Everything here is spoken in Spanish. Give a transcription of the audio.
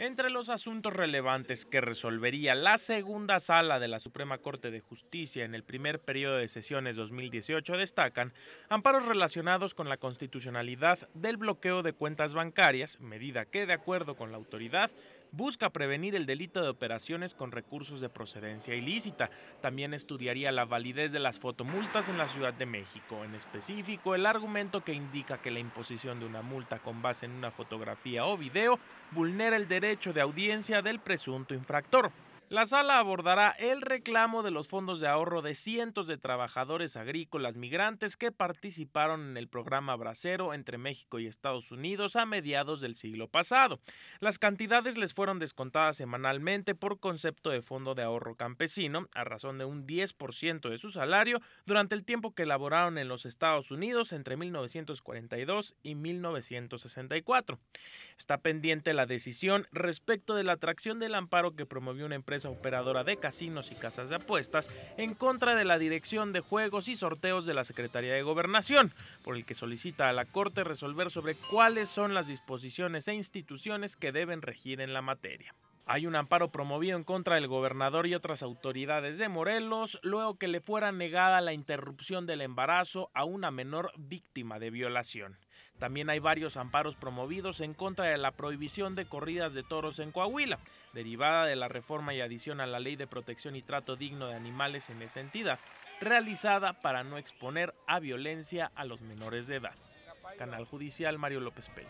Entre los asuntos relevantes que resolvería la segunda sala de la Suprema Corte de Justicia en el primer periodo de sesiones 2018 destacan amparos relacionados con la constitucionalidad del bloqueo de cuentas bancarias, medida que, de acuerdo con la autoridad, busca prevenir el delito de operaciones con recursos de procedencia ilícita. También estudiaría la validez de las fotomultas en la Ciudad de México, en específico el argumento que indica que la imposición de una multa con base en una fotografía o video vulnera el derecho de audiencia del presunto infractor. La sala abordará el reclamo de los fondos de ahorro de cientos de trabajadores agrícolas migrantes que participaron en el programa Bracero entre México y Estados Unidos a mediados del siglo pasado. Las cantidades les fueron descontadas semanalmente por concepto de fondo de ahorro campesino a razón de un 10% de su salario durante el tiempo que laboraron en los Estados Unidos entre 1942 y 1964. Está pendiente la decisión respecto de la atracción del amparo que promovió una empresa operadora de casinos y casas de apuestas en contra de la Dirección de Juegos y Sorteos de la Secretaría de Gobernación, por el que solicita a la Corte resolver sobre cuáles son las disposiciones e instituciones que deben regir en la materia. Hay un amparo promovido en contra del gobernador y otras autoridades de Morelos luego que le fuera negada la interrupción del embarazo a una menor víctima de violación. También hay varios amparos promovidos en contra de la prohibición de corridas de toros en Coahuila, derivada de la reforma y adición a la Ley de Protección y Trato Digno de Animales en esa entidad, realizada para no exponer a violencia a los menores de edad. Canal Judicial Mario López Peña.